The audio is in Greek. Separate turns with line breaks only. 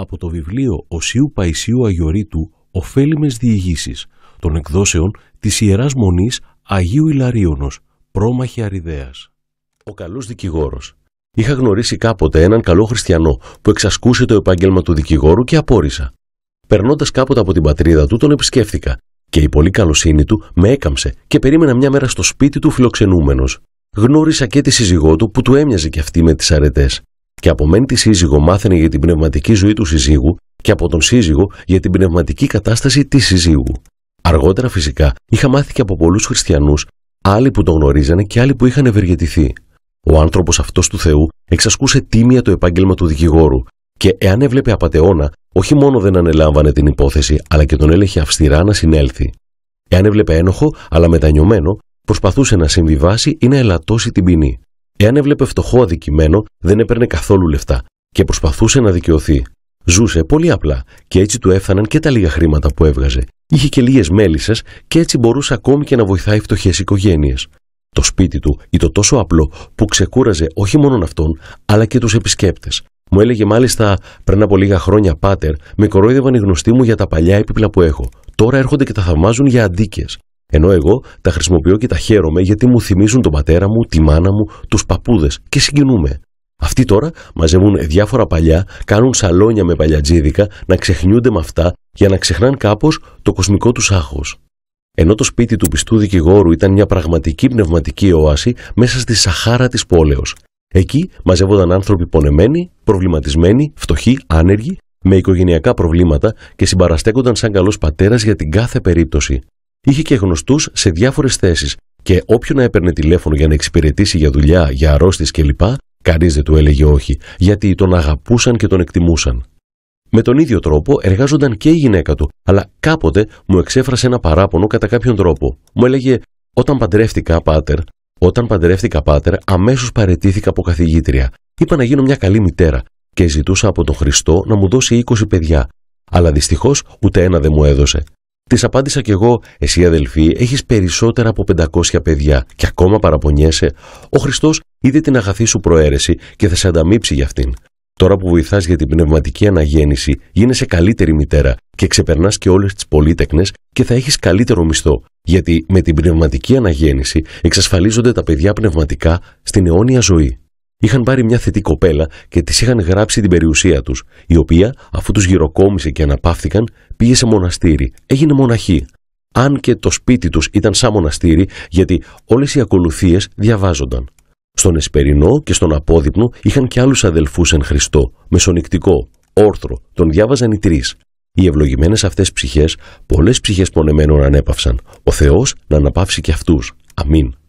από το βιβλίο Οσίου Παϊσίου Αγιορείτου «Οφέλιμες διηγήσεις» των εκδόσεων της Ιεράς Μονής Αγίου Ιλαρίωνος, πρόμαχη Αριδέας. Ο καλός δικηγόρος Είχα γνωρίσει κάποτε έναν καλό χριστιανό που εξασκούσε το επάγγελμα του δικηγόρου και απόρρισα. Περνώντας κάποτε από την πατρίδα του, τον επισκέφθηκα και η πολύ καλοσύνη του με έκαμψε και περίμενα μια μέρα στο σπίτι του φιλοξενούμενος. Γνώρισα και τη σύζυγό του που του έμοιαζε και αυτή με τις αρετές και από μεν τη σύζυγο μάθαινε για την πνευματική ζωή του συζύγου και από τον σύζυγο για την πνευματική κατάσταση της συζύγου. Αργότερα φυσικά είχα μάθει και από πολλούς χριστιανούς, άλλοι που τον γνωρίζανε και άλλοι που είχαν ευεργετηθεί. Ο άνθρωπος αυτός του Θεού εξασκούσε τίμια το επάγγελμα του δικηγόρου και εάν έβλεπε απαταιώνα, όχι μόνο δεν ανελάμβανε την υπόθεση, αλλά και τον έλεγε αυστηρά να συνέλθει. Εάν έβλεπε ένοχο, αλλά μετανιωμένο, προσπαθούσε να συμβιβάσει ή να ελαττώσει την ποινή. Εάν έβλεπε φτωχό αδικημένο, δεν έπαιρνε καθόλου λεφτά και προσπαθούσε να δικαιωθεί. Ζούσε πολύ απλά και έτσι του έφταναν και τα λίγα χρήματα που έβγαζε. Είχε και λίγες μέλισσες και έτσι μπορούσε ακόμη και να βοηθάει φτωχές οικογένειες. Το σπίτι του ήταν τόσο απλό που ξεκούραζε όχι μόνο αυτόν, αλλά και τους επισκέπτες. Μου έλεγε μάλιστα πριν από λίγα χρόνια, Πάτερ, με κορόιδευαν οι γνωστοί μου για τα παλιά έπιπλα που έχω. Τώρα έρχονται και τα θαυμάζουν για αντίκες. Ενώ εγώ τα χρησιμοποιώ και τα χαίρομαι γιατί μου θυμίζουν τον πατέρα μου, τη μάνα μου, τους παππούδες και συγκινούμε. Αυτοί τώρα μαζεύουν διάφορα παλιά, κάνουν σαλόνια με παλιατζίδικα, να ξεχνιούνται με αυτά για να ξεχνάν κάπως το κοσμικό τους άγχος. Ενώ το σπίτι του πιστού δικηγόρου ήταν μια πραγματική πνευματική όαση μέσα στη σαχάρα της πόλεως. Εκεί μαζεύονταν άνθρωποι πονεμένοι, προβληματισμένοι, φτωχοί, άνεργοι, με οικογενειακά προβλήματα και συμπαραστέκονταν σαν καλός πατέρας για την κάθε περίπτωση. Είχε και γνωστούς σε διάφορες θέσεις και όποιον να έπαιρνε τηλέφωνο για να εξυπηρετήσει για δουλειά, για αρρώστιες κλπ., κανείς δεν του έλεγε όχι, γιατί τον αγαπούσαν και τον εκτιμούσαν. Με τον ίδιο τρόπο εργάζονταν και η γυναίκα του, αλλά κάποτε μου εξέφρασε ένα παράπονο κατά κάποιον τρόπο. Μου έλεγε: Όταν παντρεύτηκα, Πάτερ, όταν παντρεύτηκα, Πάτερ, αμέσως παρετήθηκα από καθηγήτρια. Είπα να γίνω μια καλή μητέρα και ζητούσα από τον Χριστό να μου δώσει 20 παιδιά. Αλλά δυστυχώς ούτε ένα δεν μου έδωσε. Τη απάντησα κι εγώ, εσύ αδελφή, έχεις περισσότερα από 500 παιδιά και ακόμα παραπονιέσαι. Ο Χριστός είδε την αγαθή σου προαίρεση και θα σε ανταμείψει για αυτήν. Τώρα που βοηθάς για την πνευματική αναγέννηση, γίνεσαι καλύτερη μητέρα και ξεπερνάς και όλες τις πολίτεκνε και θα έχεις καλύτερο μισθό. Γιατί με την πνευματική αναγέννηση εξασφαλίζονται τα παιδιά πνευματικά στην αιώνια ζωή. Είχαν πάρει μια θετή κοπέλα και της είχαν γράψει την περιουσία τους, η οποία, αφού τους γυροκόμισε και αναπαύθηκαν, πήγε σε μοναστήρι, έγινε μοναχή. Αν και το σπίτι τους ήταν σαν μοναστήρι, γιατί όλες οι ακολουθίες διαβάζονταν. Στον Εσπερινό και στον Απόδειπνο είχαν και άλλους αδελφούς εν Χριστώ, μεσονικτικό, όρθρο, τον διάβαζαν οι τρεις. Οι ευλογημένες αυτές ψυχές, πολλές ψυχές πονεμένων ανέπαυσαν. Ο Θεός να αναπαύσει και αυτούς. Αμήν.